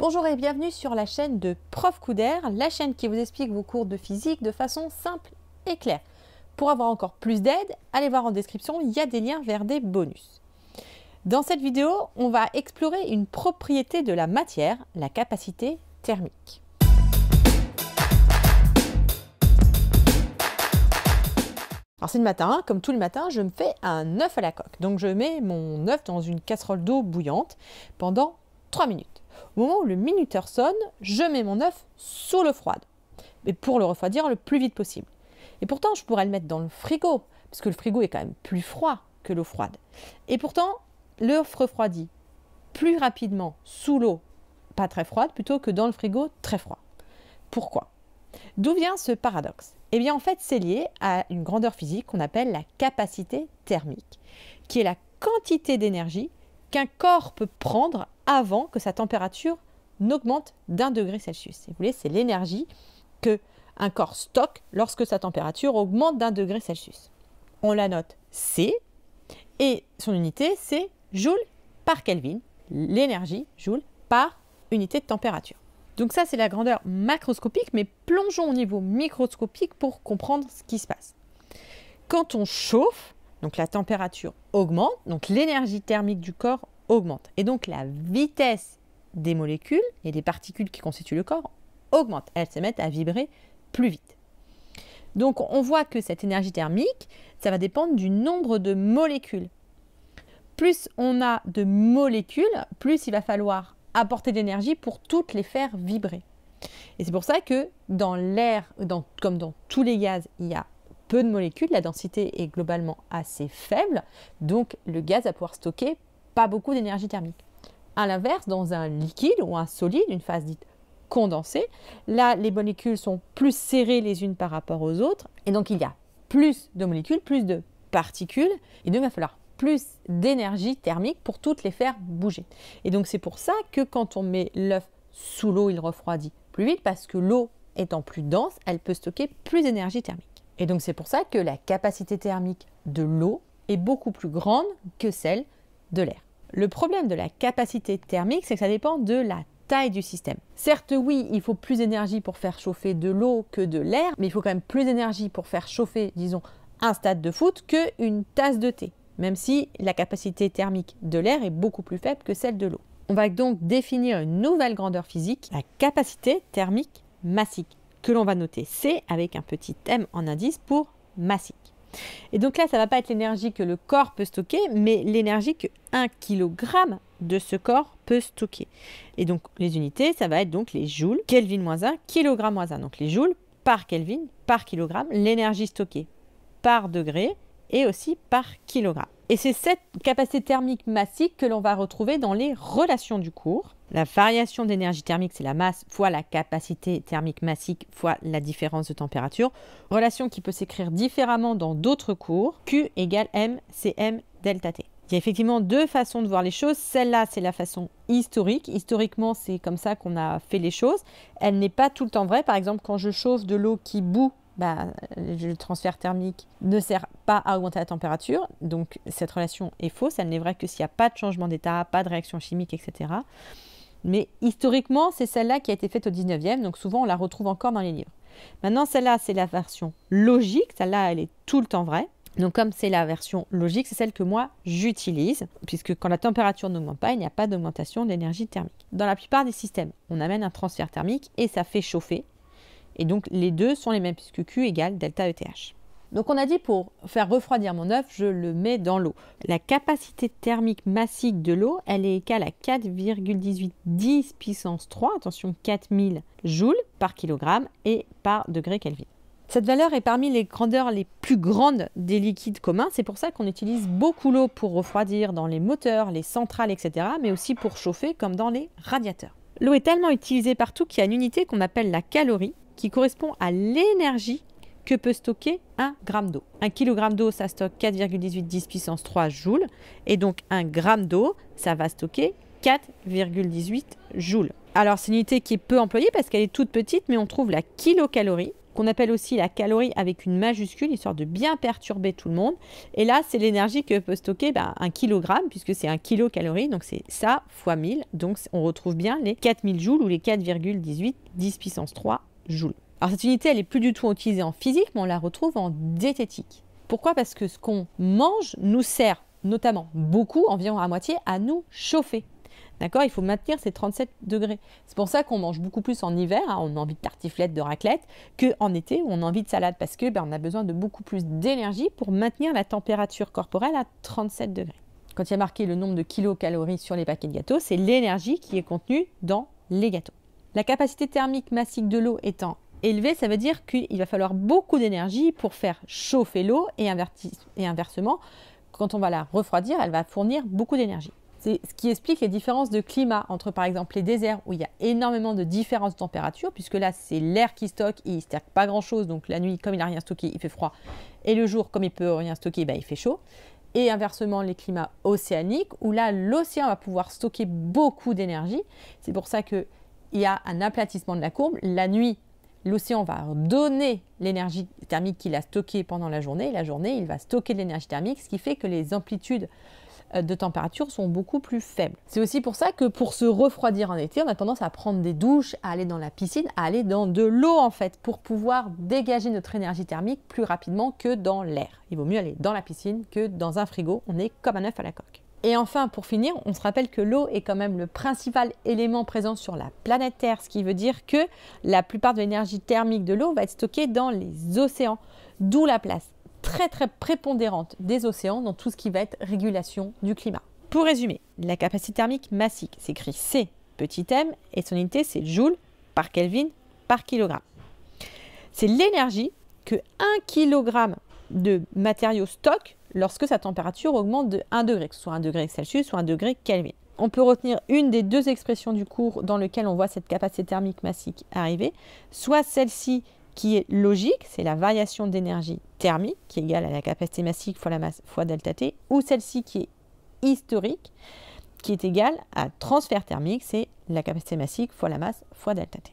Bonjour et bienvenue sur la chaîne de Prof d'air, la chaîne qui vous explique vos cours de physique de façon simple et claire. Pour avoir encore plus d'aide, allez voir en description, il y a des liens vers des bonus. Dans cette vidéo, on va explorer une propriété de la matière, la capacité thermique. Alors c'est le matin, hein. comme tout le matin, je me fais un œuf à la coque. Donc je mets mon œuf dans une casserole d'eau bouillante pendant 3 minutes. Au moment où le minuteur sonne, je mets mon œuf sous l'eau froide, mais pour le refroidir le plus vite possible. Et pourtant, je pourrais le mettre dans le frigo, parce que le frigo est quand même plus froid que l'eau froide. Et pourtant, l'œuf refroidit plus rapidement sous l'eau pas très froide plutôt que dans le frigo très froid. Pourquoi D'où vient ce paradoxe Eh bien en fait c'est lié à une grandeur physique qu'on appelle la capacité thermique, qui est la quantité d'énergie qu'un corps peut prendre avant que sa température n'augmente d'un degré Celsius. Et vous voyez, c'est l'énergie que un corps stocke lorsque sa température augmente d'un degré Celsius. On la note C et son unité c'est joule par Kelvin, l'énergie joule par unité de température. Donc ça c'est la grandeur macroscopique, mais plongeons au niveau microscopique pour comprendre ce qui se passe. Quand on chauffe, donc la température augmente, donc l'énergie thermique du corps augmente. Et donc la vitesse des molécules et des particules qui constituent le corps augmente. Elles se mettent à vibrer plus vite. Donc on voit que cette énergie thermique, ça va dépendre du nombre de molécules. Plus on a de molécules, plus il va falloir apporter d'énergie pour toutes les faire vibrer. Et c'est pour ça que dans l'air, comme dans tous les gaz, il y a peu de molécules, la densité est globalement assez faible, donc le gaz va pouvoir stocker pas beaucoup d'énergie thermique. À l'inverse, dans un liquide ou un solide, une phase dite condensée, là les molécules sont plus serrées les unes par rapport aux autres, et donc il y a plus de molécules, plus de particules, et donc il va falloir plus d'énergie thermique pour toutes les faire bouger. Et donc c'est pour ça que quand on met l'œuf sous l'eau, il refroidit plus vite parce que l'eau étant plus dense, elle peut stocker plus d'énergie thermique. Et donc c'est pour ça que la capacité thermique de l'eau est beaucoup plus grande que celle de l'air. Le problème de la capacité thermique, c'est que ça dépend de la taille du système. Certes, oui, il faut plus d'énergie pour faire chauffer de l'eau que de l'air, mais il faut quand même plus d'énergie pour faire chauffer, disons, un stade de foot une tasse de thé, même si la capacité thermique de l'air est beaucoup plus faible que celle de l'eau. On va donc définir une nouvelle grandeur physique, la capacité thermique massique que l'on va noter C avec un petit M en indice pour massique. Et donc là, ça ne va pas être l'énergie que le corps peut stocker, mais l'énergie que 1 kg de ce corps peut stocker. Et donc les unités, ça va être donc les joules, Kelvin moins 1, kg moins 1. Donc les joules par Kelvin, par kilogramme, l'énergie stockée par degré et aussi par kilogramme. Et c'est cette capacité thermique massique que l'on va retrouver dans les relations du cours. La variation d'énergie thermique, c'est la masse fois la capacité thermique massique fois la différence de température. Relation qui peut s'écrire différemment dans d'autres cours. Q égale M, Cm, delta T. Il y a effectivement deux façons de voir les choses. Celle-là, c'est la façon historique. Historiquement, c'est comme ça qu'on a fait les choses. Elle n'est pas tout le temps vraie. Par exemple, quand je chauffe de l'eau qui bout bah, le transfert thermique ne sert pas à augmenter la température. Donc cette relation est fausse, elle n'est vraie que s'il n'y a pas de changement d'état, pas de réaction chimique, etc. Mais historiquement, c'est celle-là qui a été faite au 19e, donc souvent on la retrouve encore dans les livres. Maintenant, celle-là, c'est la version logique, celle-là, elle est tout le temps vraie. Donc comme c'est la version logique, c'est celle que moi j'utilise, puisque quand la température n'augmente pas, il n'y a pas d'augmentation d'énergie thermique. Dans la plupart des systèmes, on amène un transfert thermique et ça fait chauffer et donc les deux sont les mêmes puisque Q égale delta ETH. Donc on a dit pour faire refroidir mon œuf, je le mets dans l'eau. La capacité thermique massique de l'eau, elle est égale à 4,18 10 puissance 3, attention 4000 joules par kilogramme et par degré Kelvin. Cette valeur est parmi les grandeurs les plus grandes des liquides communs. C'est pour ça qu'on utilise beaucoup l'eau pour refroidir dans les moteurs, les centrales, etc., mais aussi pour chauffer comme dans les radiateurs. L'eau est tellement utilisée partout qu'il y a une unité qu'on appelle la calorie qui correspond à l'énergie que peut stocker un gramme d'eau. Un kilogramme d'eau, ça stocke 4,18 10 puissance 3 joules. Et donc un gramme d'eau, ça va stocker 4,18 joules. Alors c'est une unité qui est peu employée parce qu'elle est toute petite, mais on trouve la kilocalorie, qu'on appelle aussi la calorie avec une majuscule, histoire de bien perturber tout le monde. Et là, c'est l'énergie que peut stocker bah, un kilogramme, puisque c'est un kilocalorie, donc c'est ça fois 1000. Donc on retrouve bien les 4000 joules ou les 4,18 10 puissance 3 alors cette unité, elle n'est plus du tout utilisée en physique, mais on la retrouve en diététique. Pourquoi Parce que ce qu'on mange nous sert notamment beaucoup, environ à moitié, à nous chauffer. D'accord Il faut maintenir ces 37 degrés. C'est pour ça qu'on mange beaucoup plus en hiver, hein. on a envie de tartiflette, de raclette, qu'en été où on a envie de salade, parce que ben, on a besoin de beaucoup plus d'énergie pour maintenir la température corporelle à 37 degrés. Quand il y a marqué le nombre de kilocalories sur les paquets de gâteaux, c'est l'énergie qui est contenue dans les gâteaux. La capacité thermique massique de l'eau étant élevée, ça veut dire qu'il va falloir beaucoup d'énergie pour faire chauffer l'eau et, inversement, quand on va la refroidir, elle va fournir beaucoup d'énergie. C'est ce qui explique les différences de climat entre par exemple les déserts où il y a énormément de différences de température, puisque là c'est l'air qui stocke, il ne stocke pas grand chose, donc la nuit comme il n'a rien stocké, il fait froid, et le jour comme il peut rien stocker, bah, il fait chaud. Et inversement les climats océaniques, où là l'océan va pouvoir stocker beaucoup d'énergie. C'est pour ça que il y a un aplatissement de la courbe. La nuit, l'océan va donner l'énergie thermique qu'il a stockée pendant la journée. La journée, il va stocker de l'énergie thermique, ce qui fait que les amplitudes euh, de température sont beaucoup plus faibles. C'est aussi pour ça que pour se refroidir en été, on a tendance à prendre des douches, à aller dans la piscine, à aller dans de l'eau en fait, pour pouvoir dégager notre énergie thermique plus rapidement que dans l'air. Il vaut mieux aller dans la piscine que dans un frigo, on est comme un œuf à la coque. Et enfin, pour finir, on se rappelle que l'eau est quand même le principal élément présent sur la planète Terre, ce qui veut dire que la plupart de l'énergie thermique de l'eau va être stockée dans les océans, d'où la place très très prépondérante des océans dans tout ce qui va être régulation du climat. Pour résumer, la capacité thermique massique s'écrit C, petit m, et son unité c'est joule par Kelvin par kilogramme. C'est l'énergie que 1 kg de matériaux stocke lorsque sa température augmente de 1 degré, que ce soit 1 degré Celsius ou 1 degré Kelvin. On peut retenir une des deux expressions du cours dans lequel on voit cette capacité thermique massique arriver, soit celle-ci qui est logique, c'est la variation d'énergie thermique qui est égale à la capacité massique fois la masse fois delta T, ou celle-ci qui est historique, qui est égale à transfert thermique, c'est la capacité massique fois la masse fois delta T.